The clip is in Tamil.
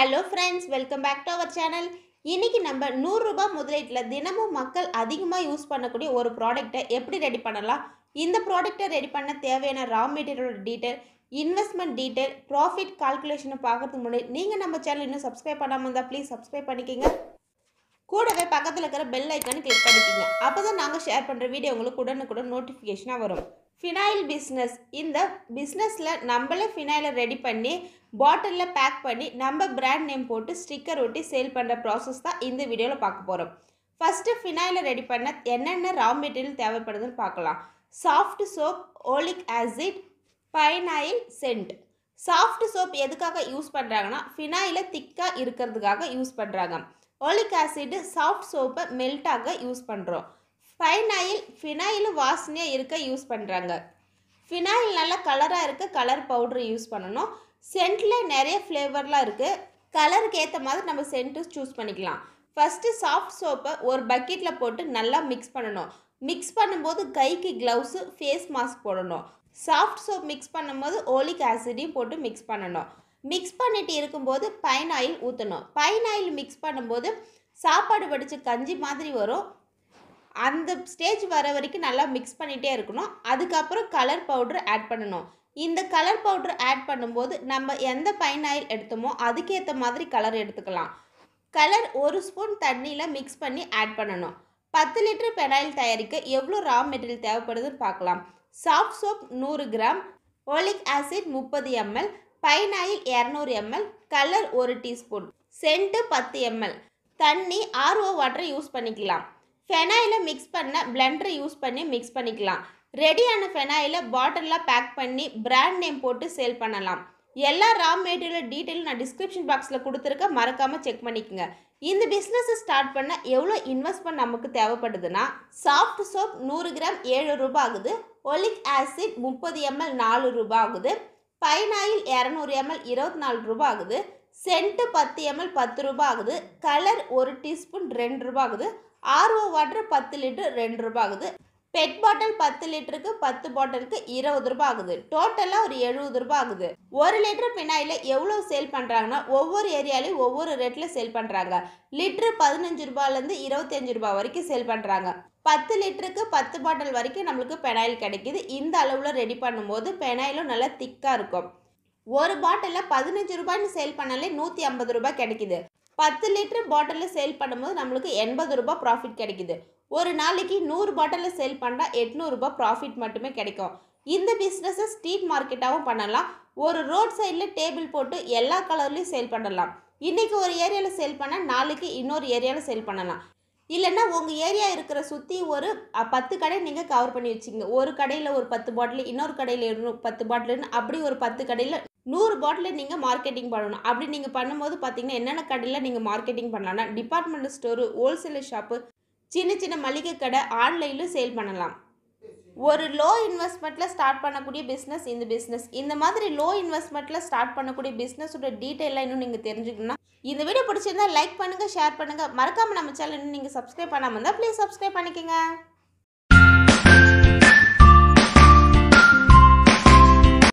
hello friends welcome back to our channel இன்றைக்கி நம்ம நூறுரூபா முதலீட்டில் தினமும் மக்கள் அதிகமாக யூஸ் பண்ணக்கூடிய ஒரு ப்ராடக்ட்டை எப்படி ரெடி பண்ணலாம் இந்த ப்ராடக்ட்டை ரெடி பண்ண தேவையான ரா மெட்டீரியலோட டீட்டெயில் இன்வெஸ்ட்மெண்ட் டீட்டெயில் ப்ராஃபிட் கால்குலேஷனை பார்க்கறதுக்கு முன்னாடி நீங்கள் நம்ம சேனல் இன்னும் சப்ஸ்கிரைப் பண்ணாமல் இருந்தால் ப்ளீஸ் சப்ஸ்கிரைப் பண்ணிக்கிங்க கூடவே பக்கத்தில் இருக்கிற பெல் ஐக்கானு கிளிக் பண்ணிக்கிங்க அப்போ தான் நாங்கள் ஷேர் பண்ணுற வீடியோ உங்களுக்கு உடனுக்குடன் நோட்டிஃபிகேஷனாக வரும் ஃபினாயில் பிஸ்னஸ் இந்த பிஸ்னஸில் நம்மளே ஃபினாயிலை ரெடி பண்ணி பாட்டிலில் பேக் பண்ணி நம்ம பிராண்ட் நேம் போட்டு ஸ்டிக்கர் ஒட்டி சேல் பண்ணுற ப்ராசஸ் தான் இந்த வீடியோவில் பார்க்க போகிறோம் ஃபஸ்ட்டு ஃபினாயிலை ரெடி பண்ண என்னென்ன ரா மெட்டீரியல் தேவைப்படுதுன்னு பார்க்கலாம் soft soap oleic acid pine oil scent soft soap எதுக்காக யூஸ் பண்ணுறாங்கன்னா ஃபினாயில் திக்காக இருக்கிறதுக்காக யூஸ் பண்ணுறாங்க ஓலிக் ஆசிட் சாஃப்ட் சோப்பை மெல்ட்டாக யூஸ் பண்ணுறோம் ஃபைனாயில் ஃபினாயிலும் வாசனையாக இருக்க யூஸ் பண்ணுறாங்க ஃபினாயில் நல்லா கலராக இருக்க கலர் பவுடர் யூஸ் பண்ணணும் சென்ட்டில் நிறைய ஃப்ளேவர்லாம் இருக்குது கலருக்கு ஏற்ற மாதிரி நம்ம சென்ட்டு சூஸ் பண்ணிக்கலாம் ஃபஸ்ட்டு சாஃப்ட் சோப்பை ஒரு பக்கெட்டில் போட்டு நல்லா மிக்ஸ் பண்ணணும் மிக்ஸ் பண்ணும்போது கைக்கு க்ளவுஸு ஃபேஸ் மாஸ்க் போடணும் சாஃப்ட் சோப் மிக்ஸ் பண்ணும்போது ஓலிக் ஆசிடையும் போட்டு மிக்ஸ் பண்ணணும் மிக்ஸ் பண்ணிட்டு இருக்கும்போது பைன் ஆயில் ஊற்றணும் பைன் ஆயில் மிக்ஸ் பண்ணும்போது சாப்பாடு வடித்த கஞ்சி மாதிரி வரும் அந்த ஸ்டேஜ் வர வரைக்கும் நல்லா மிக்ஸ் பண்ணிகிட்டே இருக்கணும் அதுக்கப்புறம் கலர் பவுட்ரு ஆட் பண்ணணும் இந்த கலர் பவுட்ரு ஆட் பண்ணும்போது நம்ம எந்த பைன் ஆயில் எடுத்தோமோ அதுக்கேற்ற மாதிரி கலர் எடுத்துக்கலாம் கலர் ஒரு ஸ்பூன் தண்ணியில் மிக்ஸ் பண்ணி ஆட் பண்ணணும் பத்து லிட்டர் பெனாயில் தயாரிக்க எவ்வளோ ரா மெட்டீரியல் தேவைப்படுதுன்னு பார்க்கலாம் சாஃப்ட் சோப் நூறு கிராம் ஓலிக் ஆசிட் முப்பது எம்எல் பைன் ஆயில் இரநூறு எம்எல் கலர் ஒரு டீஸ்பூன் சென்ட்டு பத்து எம்எல் தண்ணி ஆர்ஓ வாட்டரை யூஸ் பண்ணிக்கலாம் ஃபெனாயிலை மிக்ஸ் பண்ண பிளெண்டர் யூஸ் பண்ணி மிக்ஸ் பண்ணிக்கலாம் ரெடியான ஃபெனாயிலை பாட்டிலில் பேக் பண்ணி பிராண்ட் நேம் போட்டு சேல் பண்ணலாம் எல்லா ரா மெட்டீரியல் டீட்டெயிலும் நான் டிஸ்கிரிப்ஷன் பாக்ஸில் கொடுத்துருக்க மறக்காமல் செக் பண்ணிக்கோங்க இந்த பிஸ்னஸை ஸ்டார்ட் பண்ண எவ்வளோ இன்வெஸ்ட்மெண்ட் நமக்கு தேவைப்படுதுன்னா சாஃப்ட் சோப் நூறு கிராம் ஏழு ரூபா ஆகுது ஒலிக் ஆசிட் முப்பது எம்எல் நாலு ரூபா ஆகுது பைனாயில் இரநூறு எம்எல் இருபத்தி நாலு ரூபா ஆகுது சென்ட்டு பத்து எம்எல் பத்து ரூபா ஆகுது கலர் ஒரு டீஸ்பூன் ரெண்டு ரூபா ஆகுது ஆர்ஓ வாட்ரு பத்து லிட்டரு ரெண்டு ரூபா ஆகுது பெட் பாட்டில் பத்து லிட்டருக்கு பத்து பாட்டிலுக்கு இருபது ரூபா ஆகுது டோட்டலாக ஒரு எழுபது ரூபா ஆகுது ஒரு லிட்டர் பினாயில் எவ்வளோ சேல் பண்ணுறாங்கன்னா ஒவ்வொரு ஏரியாலையும் ஒவ்வொரு ரேட்டில் சேல் பண்ணுறாங்க லிட்ரு பதினஞ்சு ரூபாயிலேருந்து இருபத்தஞ்சு ரூபா வரைக்கும் சேல் பண்ணுறாங்க பத்து லிட்டருக்கு பத்து பாட்டில் வரைக்கும் நம்மளுக்கு பெனாயில் கிடைக்கிது இந்த அளவில் ரெடி பண்ணும்போது பெனாயிலும் நல்லா திக்காக இருக்கும் ஒரு பாட்டிலில் பதினஞ்சு ரூபாய்னு சேல் பண்ணாலே நூற்றி ஐம்பது ரூபாய் கிடைக்கிது பத்து லிட்டர் பாட்டிலில் சேல் பண்ணும்போது நம்மளுக்கு எண்பது ரூபாய் ப்ராஃபிட் கிடைக்குது ஒரு நாளைக்கு நூறு பாட்டிலில் சேல் பண்ணால் எட்நூறுபா ப்ராஃபிட் மட்டுமே கிடைக்கும் இந்த பிஸ்னஸை ஸ்ட்ரீட் மார்க்கெட்டாகவும் பண்ணலாம் ஒரு ரோட் சைடில் டேபிள் போட்டு எல்லா கலர்லேயும் சேல் பண்ணலாம் இன்றைக்கி ஒரு ஏரியாவில் சேல் பண்ணால் நாளைக்கு இன்னொரு ஏரியாவில் சேல் பண்ணலாம் இல்லைன்னா உங்கள் ஏரியா இருக்கிற சுற்றி ஒரு பத்து கடை நீங்கள் கவர் பண்ணி வச்சுங்க ஒரு கடையில் ஒரு பத்து பாட்டில் இன்னொரு கடையில் இன்னும் பத்து பாட்டில்னு அப்படி ஒரு பத்து கடையில் நூறு பாட்டில் நீங்கள் மார்க்கெட்டிங் பண்ணணும் அப்படி நீங்கள் பண்ணும்போது பார்த்தீங்கன்னா என்னென்ன கடையில் நீங்கள் மார்க்கெட்டிங் பண்ணலாம்னா டிபார்ட்மெண்டல் ஸ்டோரு ஹோல்சேலர் ஷாப்பு சின்ன சின்ன மளிகை கடை ஆன்லைனிலும் சேல் பண்ணலாம் ஒரு லோ இன்வெஸ்ட்மெண்ட்டில் ஸ்டார்ட் பண்ணக்கூடிய பிஸ்னஸ் இந்த பிஸ்னஸ் இந்த மாதிரி லோ இன்வெஸ்ட்மெண்ட்டில் ஸ்டார்ட் பண்ணக்கூடிய பிஸ்னஸோட டீட்டெயிலாக இன்னும் நீங்கள் தெரிஞ்சுக்கணும்னா இந்த வீடியோ பிடிச்சிருந்தா லைக் பண்ணுங்கள் ஷேர் பண்ணுங்கள் மறக்காமல் நம்ம சேனல் இன்னும் நீங்கள் சப்ஸ்கிரைப் பண்ணாமல் இருந்தால் ப்ளீஸ் சப்ஸ்கிரைப் பண்ணிக்கோங்க